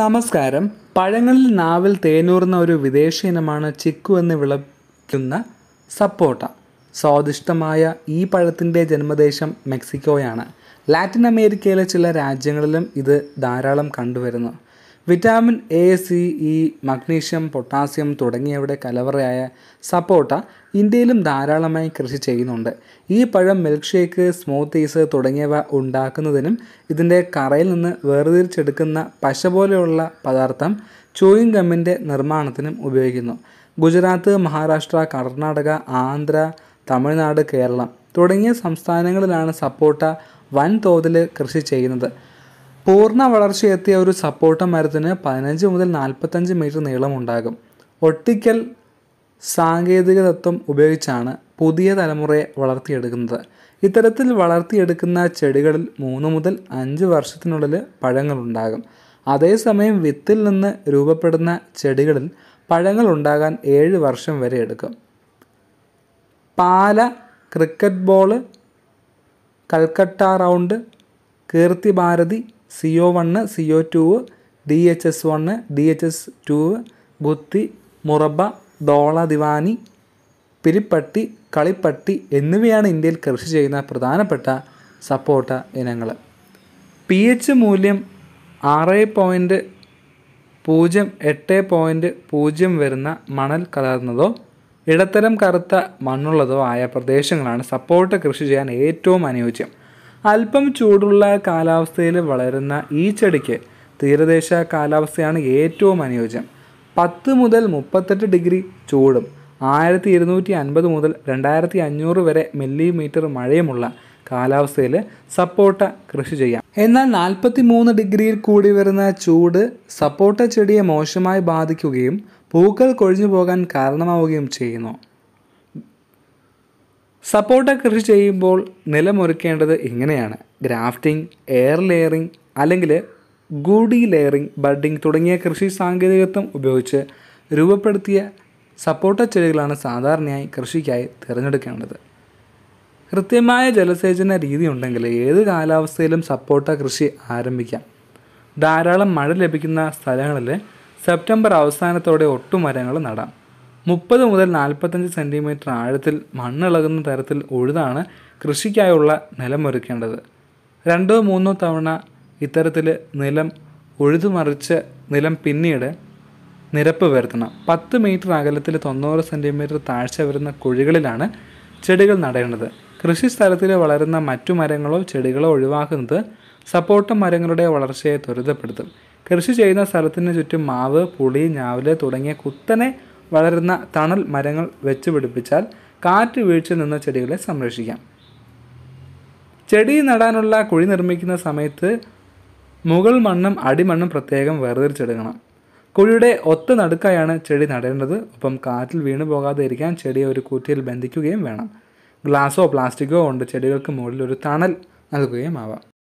നമസ്കാരം പഴങ്ങളിൽ നാവിൽ തേനൂർന്ന ഒരു വിദേശ ഇനമാണ് ചിക്കു എന്ന് വിളിക്കുന്ന സപ്പോട്ട സ്വാദിഷ്ടമായ ഈ പഴത്തിൻ്റെ ജന്മദേശം മെക്സിക്കോയാണ് ലാറ്റിൻ അമേരിക്കയിലെ ചില രാജ്യങ്ങളിലും ഇത് ധാരാളം കണ്ടുവരുന്നു vitamin A C E magnesium potassium തുടങ്ങിയവയുടെ കലവറയായ സപ്പോട്ട ഇന്ത്യയിലും ധാരാളമായി കൃഷി ചെയ്യുന്നുണ്ട് ഈ പഴം മിൽക്ക് ഷേക്ക് സ്മൂത്തീസ് തുടങ്ങിയവ ഉണ്ടാക്കുന്നതിനും ഇതിൻ്റെ കറയിൽ നിന്ന് വേർതിരിച്ചെടുക്കുന്ന പശ പോലെയുള്ള പദാർത്ഥം ചൂയിങ് ഗമ്മിൻ്റെ നിർമ്മാണത്തിനും ഉപയോഗിക്കുന്നു ഗുജറാത്ത് മഹാരാഷ്ട്ര കർണാടക ആന്ധ്ര തമിഴ്നാട് കേരളം തുടങ്ങിയ സംസ്ഥാനങ്ങളിലാണ് സപ്പോട്ട വൻതോതിൽ കൃഷി ചെയ്യുന്നത് പൂർണ്ണ വളർച്ചയെത്തിയ ഒരു സപ്പോർട്ട മരത്തിന് പതിനഞ്ച് മുതൽ നാൽപ്പത്തഞ്ച് മീറ്റർ നീളമുണ്ടാകും ഒട്ടിക്കൽ സാങ്കേതിക തത്വം ഉപയോഗിച്ചാണ് പുതിയ തലമുറയെ വളർത്തിയെടുക്കുന്നത് ഇത്തരത്തിൽ വളർത്തിയെടുക്കുന്ന ചെടികളിൽ മൂന്ന് മുതൽ അഞ്ച് വർഷത്തിനുള്ളിൽ പഴങ്ങളുണ്ടാകും അതേസമയം വിത്തിൽ നിന്ന് രൂപപ്പെടുന്ന ചെടികളിൽ പഴങ്ങൾ ഉണ്ടാകാൻ ഏഴ് വർഷം വരെ എടുക്കും Pala cricket ball Calcutta round Keerthi Bharathi C O one C O two D H S one D H S two Guthi Murabba Dhola Diwani Piripatti Kalipatti എന്നിവയാണ് ഇന്ത്യയിൽ കൃഷി ചെയ്യുന്ന പ്രധാനപ്പെട്ട സപ്പോർട്ട ഇനങ്ങൾ പി എച്ച് മൂല്യം ആറ് പോയിൻറ്റ് പൂജ്യം എട്ട് പോയിൻറ്റ് പൂജ്യം വരുന്ന മണൽ കലർന്നതോ ഇടത്തരം കറുത്ത മണ്ണുള്ളതോ ആയ പ്രദേശങ്ങളാണ് സപ്പോർട്ട് കൃഷി ചെയ്യാൻ ഏറ്റവും അനുയോജ്യം അല്പം ചൂടുള്ള കാലാവസ്ഥയിൽ വളരുന്ന ഈ ചെടിക്ക് തീരദേശ കാലാവസ്ഥയാണ് ഏറ്റവും അനുയോജ്യം പത്ത് മുതൽ മുപ്പത്തെട്ട് ഡിഗ്രി ചൂടും ആയിരത്തി ഇരുന്നൂറ്റി അൻപത് മുതൽ രണ്ടായിരത്തി അഞ്ഞൂറ് വരെ മില്ലിമീറ്റർ മഴയുമുള്ള കാലാവസ്ഥയിൽ സപ്പോട്ട കൃഷി ചെയ്യാം എന്നാൽ നാൽപ്പത്തി മൂന്ന് ഡിഗ്രിയിൽ കൂടി വരുന്ന ചൂട് സപ്പോട്ട ചെടിയെ മോശമായി ബാധിക്കുകയും പൂക്കൾ കൊഴിഞ്ഞു പോകാൻ കാരണമാവുകയും ചെയ്യുന്നു സപ്പോട്ട കൃഷി ചെയ്യുമ്പോൾ നിലമൊരുക്കേണ്ടത് ഇങ്ങനെയാണ് ഗ്രാഫ്റ്റിംഗ് എയർ ലെയറിംഗ് അല്ലെങ്കിൽ ഗൂഡി ലെയറിംഗ് ബഡിംഗ് തുടങ്ങിയ കൃഷി സാങ്കേതികത്വം ഉപയോഗിച്ച് രൂപപ്പെടുത്തിയ സപ്പോട്ട ചെടികളാണ് സാധാരണയായി കൃഷിക്കായി തിരഞ്ഞെടുക്കേണ്ടത് കൃത്യമായ ജലസേചന രീതി ഉണ്ടെങ്കിൽ ഏത് കാലാവസ്ഥയിലും സപ്പോട്ട കൃഷി ആരംഭിക്കാം ധാരാളം മഴ ലഭിക്കുന്ന സ്ഥലങ്ങളിൽ സെപ്റ്റംബർ അവസാനത്തോടെ ഒട്ടുമരങ്ങൾ നടാം മുപ്പത് മുതൽ നാൽപ്പത്തഞ്ച് സെൻറ്റിമീറ്റർ ആഴത്തിൽ മണ്ണിളകുന്ന തരത്തിൽ ഉഴുതാണ് കൃഷിക്കായുള്ള നിലമൊരുക്കേണ്ടത് രണ്ടോ മൂന്നോ തവണ ഇത്തരത്തിൽ നിലം ഉഴുതുമറിച്ച് നിലം പിന്നീട് നിരപ്പ് വരുത്തണം പത്ത് മീറ്റർ അകലത്തിൽ തൊണ്ണൂറ് സെൻറ്റിമീറ്റർ താഴ്ച വരുന്ന കുഴികളിലാണ് ചെടികൾ നടേണ്ടത് കൃഷി സ്ഥലത്തിൽ വളരുന്ന മറ്റു മരങ്ങളോ ചെടികളോ ഒഴിവാക്കുന്നത് സപ്പോർട്ട് മരങ്ങളുടെ വളർച്ചയെ ത്വരിതപ്പെടുത്തും കൃഷി ചെയ്യുന്ന സ്ഥലത്തിന് ചുറ്റും മാവ് പുളി ഞാവല് തുടങ്ങിയ കുത്തനെ വളരുന്ന തണൽ മരങ്ങൾ വെച്ചുപിടിപ്പിച്ചാൽ കാറ്റ് വീഴ്ച നിന്ന ചെടികളെ സംരക്ഷിക്കാം ചെടി നടാനുള്ള കുഴി നിർമ്മിക്കുന്ന സമയത്ത് മുകൾ മണ്ണും അടിമണ്ണും പ്രത്യേകം വേർതിരിച്ചെടുക്കണം കുഴിയുടെ ഒത്ത നടുക്കായാണ് ചെടി നടേണ്ടത് ഒപ്പം കാറ്റിൽ വീണു പോകാതെ ഇരിക്കാൻ ചെടിയെ ഒരു കൂറ്റിയിൽ ബന്ധിക്കുകയും വേണം ഗ്ലാസോ പ്ലാസ്റ്റിക്കോ കൊണ്ട് ചെടികൾക്ക് മുകളിൽ ഒരു തണൽ നൽകുകയും ആവാം